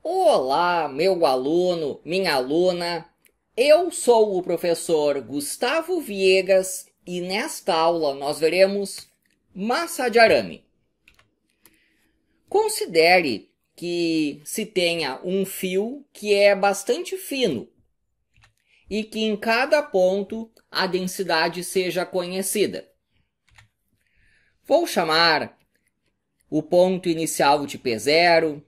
Olá, meu aluno, minha aluna. Eu sou o professor Gustavo Viegas e nesta aula nós veremos massa de arame. Considere que se tenha um fio que é bastante fino e que em cada ponto a densidade seja conhecida. Vou chamar o ponto inicial de P0,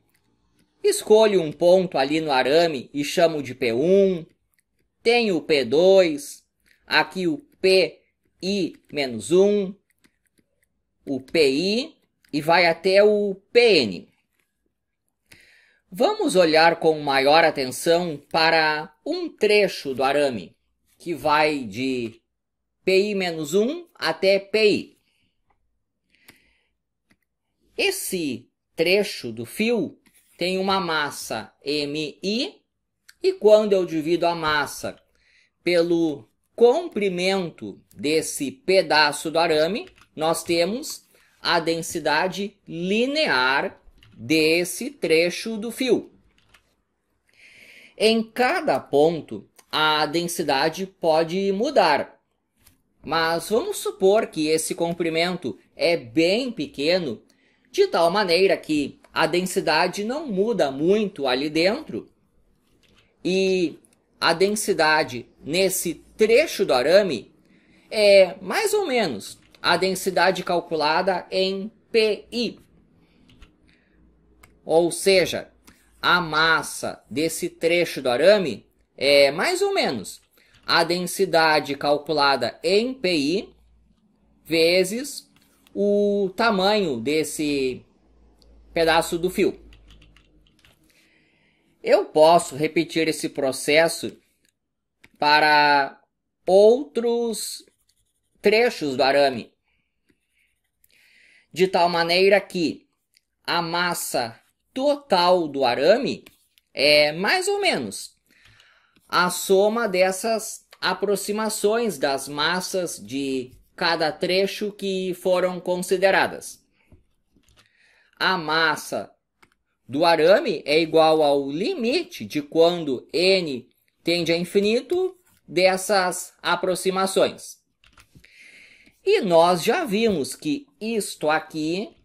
Escolho um ponto ali no arame e chamo de P1. Tenho o P2, aqui o PI 1, o PI e vai até o PN. Vamos olhar com maior atenção para um trecho do arame, que vai de PI-1 até PI. Esse trecho do fio tem uma massa MI, e quando eu divido a massa pelo comprimento desse pedaço do arame, nós temos a densidade linear desse trecho do fio. Em cada ponto, a densidade pode mudar. Mas vamos supor que esse comprimento é bem pequeno, de tal maneira que a densidade não muda muito ali dentro. E a densidade nesse trecho do arame é mais ou menos a densidade calculada em PI. Ou seja, a massa desse trecho do arame é mais ou menos a densidade calculada em PI vezes o tamanho desse pedaço do fio. Eu posso repetir esse processo para outros trechos do arame, de tal maneira que a massa total do arame é mais ou menos a soma dessas aproximações das massas de cada trecho que foram consideradas a massa do arame é igual ao limite de quando n tende a infinito dessas aproximações. E nós já vimos que isto aqui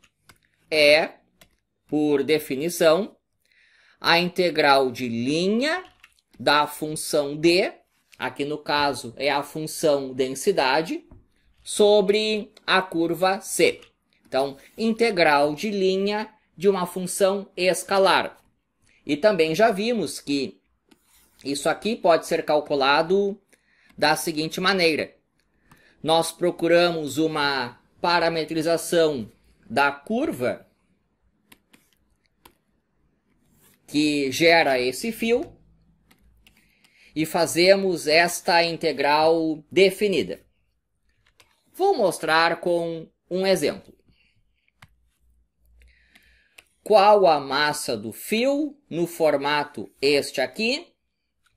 é, por definição, a integral de linha da função d, aqui no caso é a função densidade, sobre a curva C. Então, integral de linha de uma função escalar. E também já vimos que isso aqui pode ser calculado da seguinte maneira. Nós procuramos uma parametrização da curva que gera esse fio e fazemos esta integral definida. Vou mostrar com um exemplo qual a massa do fio no formato este aqui,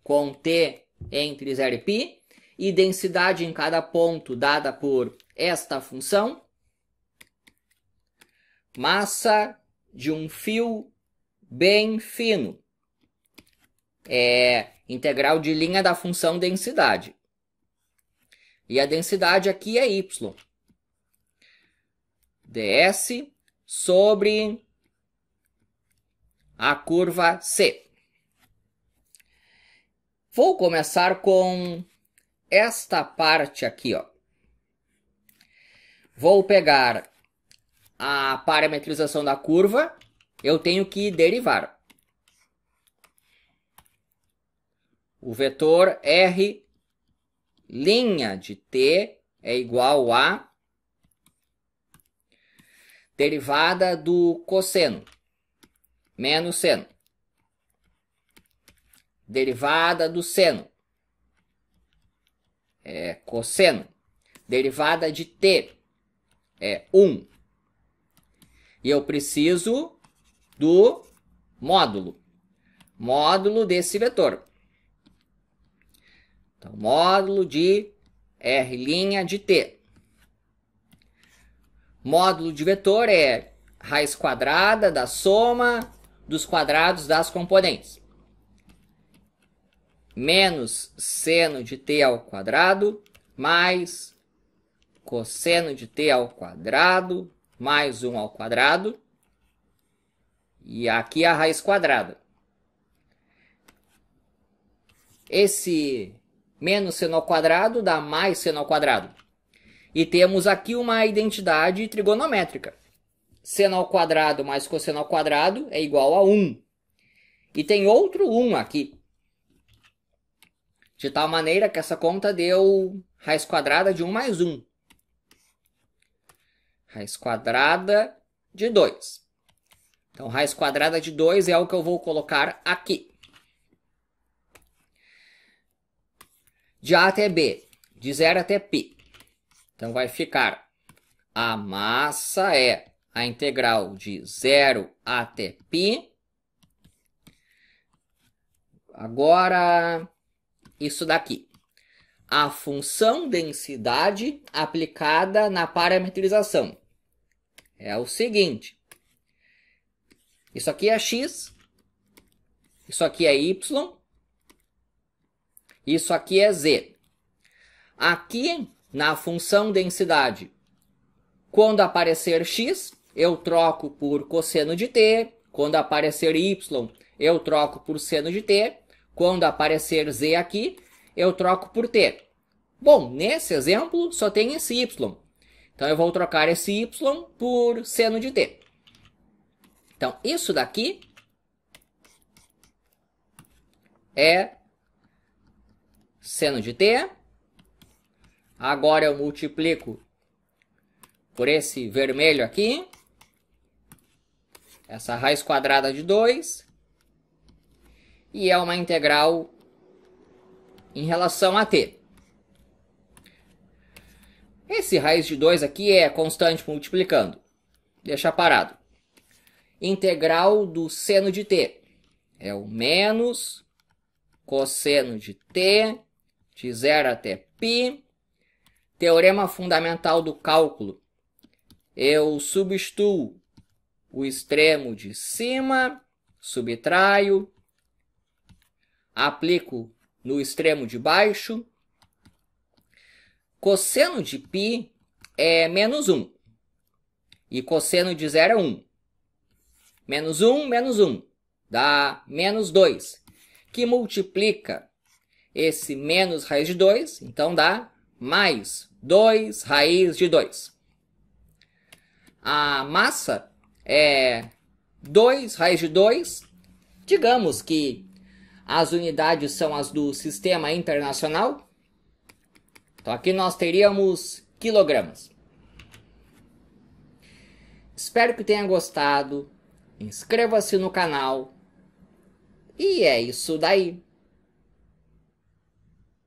com T entre 0 e π, e densidade em cada ponto dada por esta função, massa de um fio bem fino é integral de linha da função densidade. E a densidade aqui é y. ds sobre a curva C. Vou começar com esta parte aqui, ó. Vou pegar a parametrização da curva, eu tenho que derivar. O vetor R' linha de t é igual a derivada do cosseno menos seno. Derivada do seno é cosseno. Derivada de t é 1. E eu preciso do módulo. Módulo desse vetor. Então, módulo de R' de t. Módulo de vetor é raiz quadrada da soma dos quadrados das componentes. Menos seno de t ao quadrado mais cosseno de t ao quadrado mais 1 ao quadrado. E aqui a raiz quadrada. Esse menos seno ao quadrado dá mais seno ao quadrado. E temos aqui uma identidade trigonométrica seno ao quadrado mais cosseno ao quadrado é igual a 1. E tem outro 1 aqui. De tal maneira que essa conta deu raiz quadrada de 1 mais 1. Raiz quadrada de 2. Então, raiz quadrada de 2 é o que eu vou colocar aqui. De A até B, de 0 até π. Então, vai ficar a massa é a integral de 0 até π. Agora, isso daqui. A função densidade aplicada na parametrização. É o seguinte. Isso aqui é x. Isso aqui é y. Isso aqui é z. Aqui, na função densidade, quando aparecer x, eu troco por cosseno de t. Quando aparecer y, eu troco por seno de t. Quando aparecer z aqui, eu troco por t. Bom, nesse exemplo, só tem esse y. Então, eu vou trocar esse y por seno de t. Então, isso daqui é seno de t. Agora, eu multiplico por esse vermelho aqui essa raiz quadrada de 2 e é uma integral em relação a t. Esse raiz de 2 aqui é constante multiplicando. Deixa parado. Integral do seno de t é o menos cosseno de t de 0 até π. Teorema fundamental do cálculo. Eu substituo o extremo de cima, subtraio, aplico no extremo de baixo. Cosseno de π é menos 1. E cosseno de zero é 1. Menos 1, menos 1. Dá menos 2. Que multiplica esse menos raiz de 2. Então dá mais 2 raiz de 2. A massa é 2 raiz de 2. Digamos que as unidades são as do sistema internacional. Então aqui nós teríamos quilogramas. Espero que tenha gostado. Inscreva-se no canal. E é isso daí.